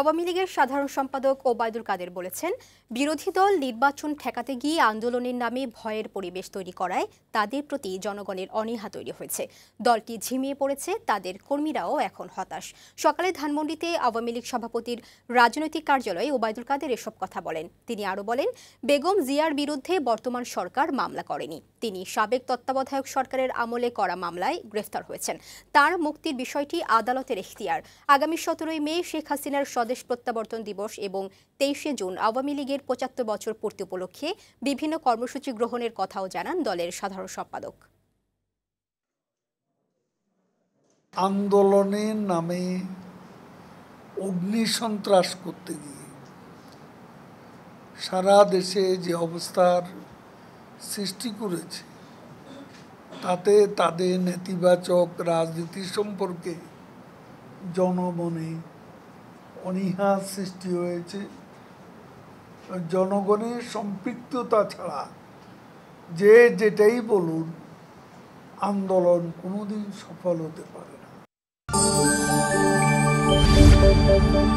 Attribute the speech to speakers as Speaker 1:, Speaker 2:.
Speaker 1: আওয়ামী লীগের সাধারণ সম্পাদক ওবায়দুল কাদের বলেছেন বিরোধী দল নির্বাচন ঠেকাতে গিয়ে আন্দোলনের নামে ভয়ের পরিবেশ তৈরি করায় তাদের প্রতি জনগণের অনীহা তৈরি হয়েছে দলটি ঝিমিয়ে পড়েছে তাদের কর্মীরাও এখন হতাশ সকালে ধানমন্ডিতে আওয়ামী লীগ সভাপতির রাজনৈতিক কার্যালয়ে ওবায়দুল কাদের এসব কথা বলেন তিনি আরও বলেন বেগম জিয়ার বিরুদ্ধে বর্তমান সরকার মামলা করেনি তিনি সাবেক তত্ত্বাবধায়ক সরকারের আমলে করা মামলায় গ্রেফতার হয়েছেন তার মুক্তির বিষয়টি আদালতের এখতিয়ার আগামী সতেরোই মে শেখ হাসিনার স্বদেশ প্রত্যাবর্তন দিবস এবং তেইশে জুন আওয়ামী লীগের পঁচাত্তর বছর পূর্তি উপলক্ষে বিভিন্ন কর্মসূচি গ্রহণের কথাও জানান দলের সাধারণ সম্পাদক
Speaker 2: আন্দোলনের নামে অগ্নি সন্ত্রাস করতে গিয়ে সারা দেশে যে অবস্থার সৃষ্টি করেছে তাতে তাদের নেতিবাচক রাজনীতি সম্পর্কে জনমনে অনীহা সৃষ্টি হয়েছে জনগণের সম্পৃক্ততা ছাড়া যে যেটাই বলুন আন্দোলন কোনোদিন সফল হতে পারে না